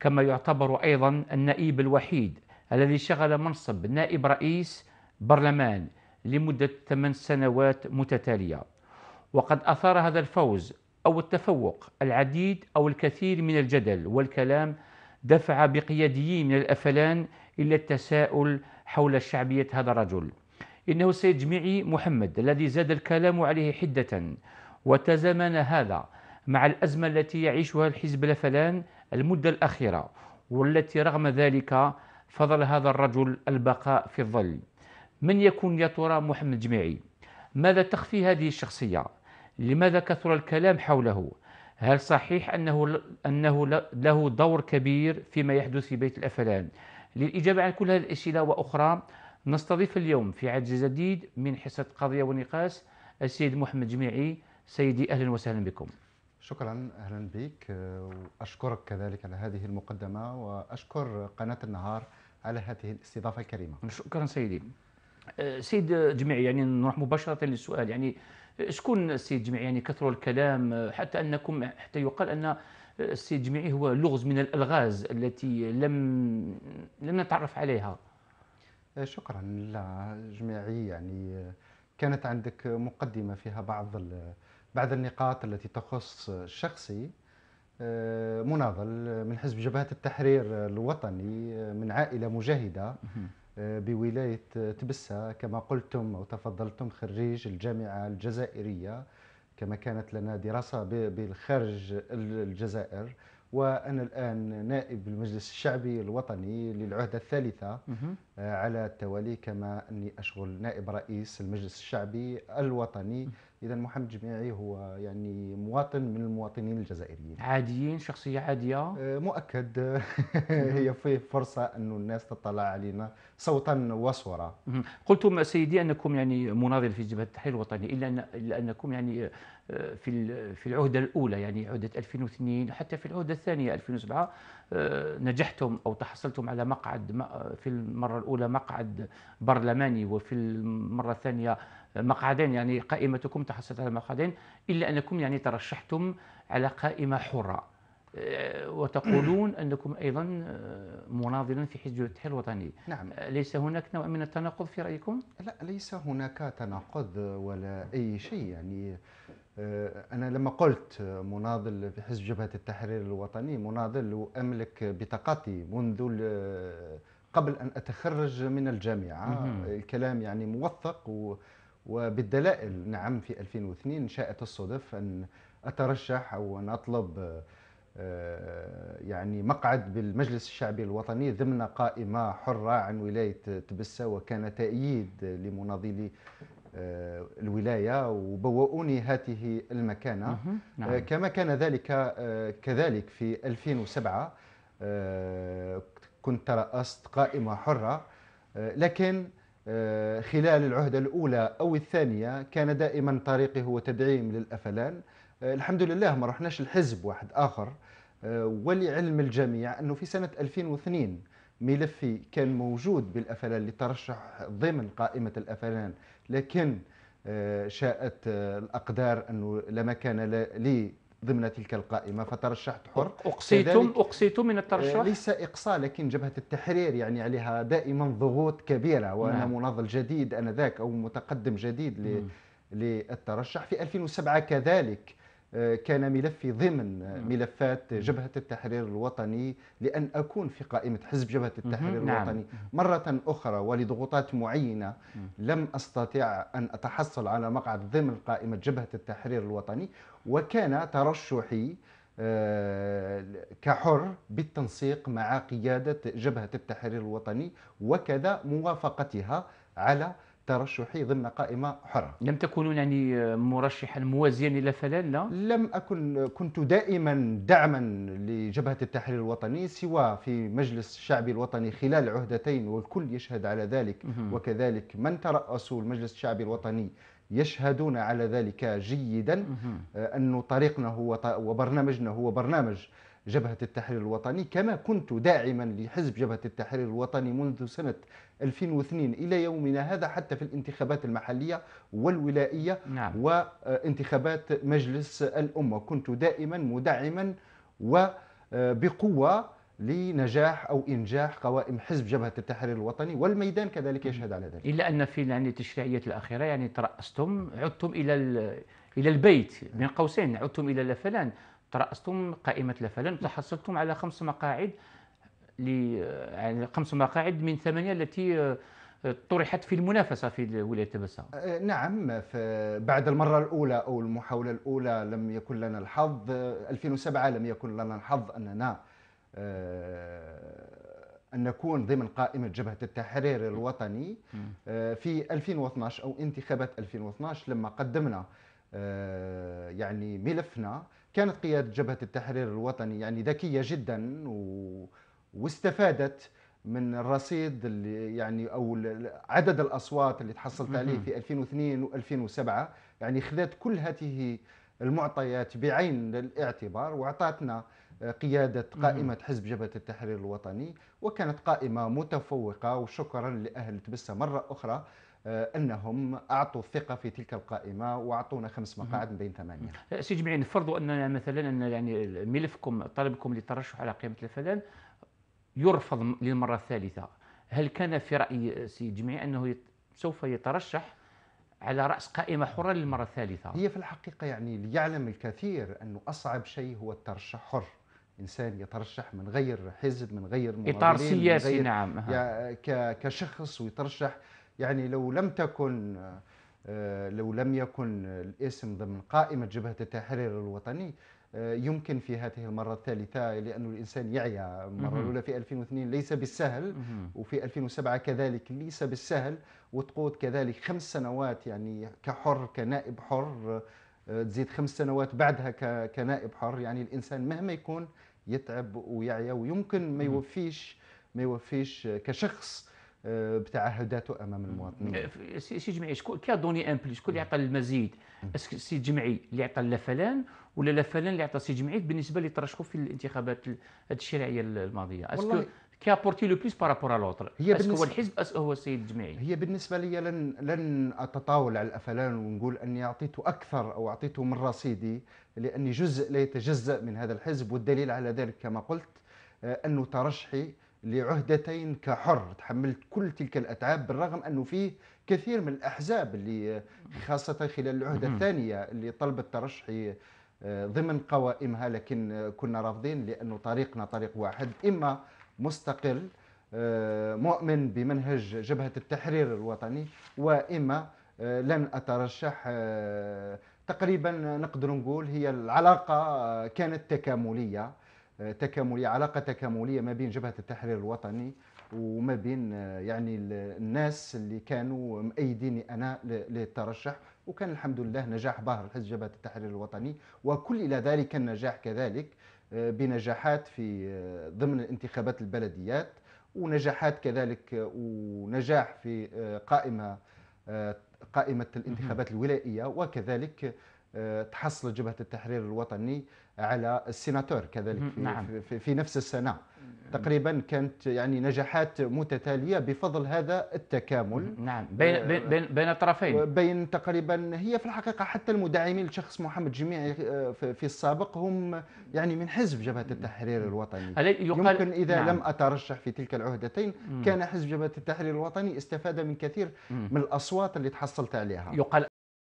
كما يعتبر أيضا النائب الوحيد الذي شغل منصب نائب رئيس برلمان لمدة ثمان سنوات متتالية وقد أثار هذا الفوز أو التفوق العديد أو الكثير من الجدل والكلام دفع بقياديين من الأفلان إلى التساؤل حول شعبية هذا الرجل إنه السيد جميعي محمد الذي زاد الكلام عليه حدة وتزامن هذا مع الأزمة التي يعيشها الحزب الأفلان المدة الأخيرة والتي رغم ذلك فضل هذا الرجل البقاء في الظل من يكون يا ترى محمد جميعي ماذا تخفي هذه الشخصية لماذا كثر الكلام حوله هل صحيح أنه, أنه له دور كبير فيما يحدث في بيت الأفلام للإجابة عن كل هذه الأسئلة وأخرى نستضيف اليوم في عدد جديد من حصة قضية ونقاش السيد محمد جميعي سيدي أهلا وسهلا بكم شكرا اهلا بك واشكرك كذلك على هذه المقدمه واشكر قناه النهار على هذه الاستضافه الكريمه. شكرا سيدي. أه، سيد جميع يعني نروح مباشره للسؤال يعني شكون السيد جميع يعني كثروا الكلام حتى انكم حتى يقال ان السيد جميعي هو لغز من الالغاز التي لم لم نتعرف عليها. أه، شكرا لا جميعي يعني كانت عندك مقدمه فيها بعض بعض النقاط التي تخص شخصي آه، مناضل من حزب جبهة التحرير الوطني آه، من عائلة مجاهدة آه، بولاية تبسة كما قلتم أو تفضلتم خريج الجامعة الجزائرية كما كانت لنا دراسة بالخارج الجزائر وأنا الآن نائب المجلس الشعبي الوطني للعهدة الثالثة على التوالي كما أني أشغل نائب رئيس المجلس الشعبي الوطني اذا محمد جميعي هو يعني مواطن من المواطنين الجزائريين عاديين شخصيه عاديه آه، مؤكد هي في فرصه أن الناس تطلع علينا صوتا وصوره قلتم سيدي انكم يعني مناضل في جبهه التحرير الوطني الا الا انكم يعني آه، في في العهده الاولى يعني عهده 2002 حتى في العهده الثانيه 2007 آه، نجحتم او تحصلتم على مقعد في المره الاولى مقعد برلماني وفي المره الثانيه مقعدين يعني قائمتكم تحصلت على مقعدين إلا أنكم يعني ترشحتم على قائمة حرة آه، وتقولون أنكم أيضا آه، مناضلا في حزب الاتحاد الوطني نعم. آه، ليس هناك نوع من التناقض في رأيكم؟ لا ليس هناك تناقض ولا أي شيء يعني أنا لما قلت مناضل في حزب جبهة التحرير الوطني مناضل وأملك بطاقتي منذ قبل أن أتخرج من الجامعة الكلام يعني موثق و وبالدلائل نعم في 2002 شاءت الصدف أن أترشح أو أن أطلب آه، يعني مقعد بالمجلس الشعبي الوطني ضمن قائمة حرة عن ولاية تبسة وكان تأييد لمناضلي آه، الولاية وبوؤوني هذه المكانة نعم. آه، كما كان ذلك كذلك في 2007 كنت ترأست قائمة حرة لكن آه، خلال العهدة الأولى أو الثانية كان دائما طريقي هو تدعيم للأفلان آه، الحمد لله ما رحناش لحزب واحد آخر آه، ولعلم الجميع أنه في سنة 2002 ملفي كان موجود بالأفلان لترشح ضمن قائمة الأفلان لكن شاءت الأقدار أنه لا مكان لي ضمن تلك القائمه فترشحت حر اقصيتم اقصيتم من الترشح آه، ليس اقصاء لكن جبهه التحرير يعني عليها دائما ضغوط كبيره وانا نعم. مناضل جديد انا ذاك او متقدم جديد للترشح في 2007 كذلك كان ملفي ضمن نعم. ملفات نعم. جبهة التحرير الوطني لأن أكون في قائمة حزب جبهة التحرير نعم. الوطني مرة أخرى ولضغوطات معينة لم أستطيع أن أتحصل على مقعد ضمن قائمة جبهة التحرير الوطني وكان ترشحي آه، كحر بالتنسيق مع قيادة جبهة التحرير الوطني وكذا موافقتها على ترشحي ضمن قائمة حرة لم تكونون يعني مرشحا موازيا إلى فلان لا؟ لم أكن كنت دائما دعما لجبهة التحرير الوطني سوى في مجلس الشعبي الوطني خلال عهدتين والكل يشهد على ذلك وكذلك من ترأسوا المجلس الشعبي الوطني يشهدون على ذلك جيدا آه، أن طريقنا هو وبرنامجنا هو برنامج جبهة التحرير الوطني كما كنت داعما لحزب جبهة التحرير الوطني منذ سنة 2002 إلى يومنا هذا حتى في الانتخابات المحلية والولائية نعم. وانتخابات مجلس الأمة كنت دائما مدعما وبقوة آه، لنجاح او انجاح قوائم حزب جبهه التحرير الوطني والميدان كذلك يشهد على ذلك. الا ان في يعني التشريعيات الاخيره يعني تراستم عدتم الى الى البيت بين قوسين عدتم الى لفلان ترأستم قائمة لفلان تحصلتم على خمس مقاعد يعني خمس مقاعد من ثمانية التي آه، طرحت في المنافسة في ولاية تبسة آه، نعم بعد المرة الأولى أو المحاولة الأولى لم يكن لنا الحظ 2007 آه، لم يكن لنا الحظ أننا أن نكون ضمن قائمة جبهة التحرير الوطني في 2012 أو انتخابات 2012 لما قدمنا يعني ملفنا كانت قيادة جبهة التحرير الوطني يعني ذكية جدا و... واستفادت من الرصيد اللي يعني او عدد الاصوات اللي تحصلت عليه في 2002 و2007 يعني خذت كل هذه المعطيات بعين الاعتبار واعطتنا آه، قياده قائمه حزب جبهه التحرير الوطني وكانت قائمه متفوقه وشكرا لاهل تبسه مره اخرى آه، انهم اعطوا الثقه في تلك القائمه واعطونا خمس مقاعد من بين ثمانيه. سي جمعين نفرضوا ان يعني مثلا ان يعني ملفكم طلبكم للترشح على قائمه الفلان يرفض للمره الثالثه، هل كان في راي سي جمعين انه سوف يترشح على راس قائمه حره للمره الثالثه؟ هي في الحقيقه يعني ليعلم الكثير انه اصعب شيء هو الترشح حر. انسان يترشح من غير حزب من غير اطار سياسي نعم يعني كشخص ويترشح يعني لو لم تكن آه، لو لم يكن الاسم ضمن قائمة جبهة التحرير الوطني آه، يمكن في هذه المرة الثالثة لأن الإنسان يعيا المرة الأولى في 2002 ليس بالسهل وفي 2007 كذلك ليس بالسهل وتقود كذلك خمس سنوات يعني كحر كنائب حر آه، تزيد خمس سنوات بعدها كنائب حر يعني الإنسان مهما يكون يتعب ويعيا ويمكن ما يوفيش ما يوفيش كشخص آه، بتعهداته امام المواطنين آه، سي جمعي شكون كي دوني ان بليس شكون اللي عطى المزيد سي جمعي اللي عطى لفلان ولا لفلان اللي عطى سي جمعي بالنسبه اللي ترشحوا في الانتخابات الشرعيه الماضيه اسكو كي ابورتي لو بليس بارابور لوتر هي هو الحزب اس هو السيد الجمعي هي بالنسبه لي لن لن اتطاول على الافلان ونقول اني اعطيته اكثر او اعطيته من رصيدي لاني جزء لا يتجزا من هذا الحزب والدليل على ذلك كما قلت آه، انه ترشحي لعهدتين كحر تحملت كل تلك الأتعاب بالرغم أنه فيه كثير من الأحزاب اللي خاصة خلال العهدة الثانية اللي طلبت ترشحي آه، ضمن قوائمها لكن كنا رافضين لأنه طريقنا طريق واحد إما مستقل آه، مؤمن بمنهج جبهة التحرير الوطني وإما آه، لن أترشح تقريبا نقدر نقول هي العلاقة كانت تكاملية تكامليه علاقه تكامليه ما بين جبهه التحرير الوطني وما بين آه، يعني الناس اللي كانوا مأيديني انا للترشح وكان الحمد لله نجاح باهر جبهه التحرير الوطني وكل الى ذلك النجاح كذلك آه، بنجاحات في آه، ضمن انتخابات البلديات ونجاحات كذلك ونجاح في قائمه قائمه الانتخابات الولائيه وكذلك آه، تحصل جبهه التحرير الوطني على السيناتور كذلك في, نعم. في, في نفس السنه تقريبا كانت يعني نجاحات متتاليه بفضل هذا التكامل نعم آه، بين بين بين الطرفين بين تقريبا هي في الحقيقه حتى المدعمين لشخص محمد جميعي آه، في السابق هم يعني من حزب جبهه التحرير الوطني يمكن اذا نعم. لم اترشح في تلك العهدتين كان حزب جبهه التحرير الوطني استفاد من كثير من الاصوات اللي تحصلت عليها يقال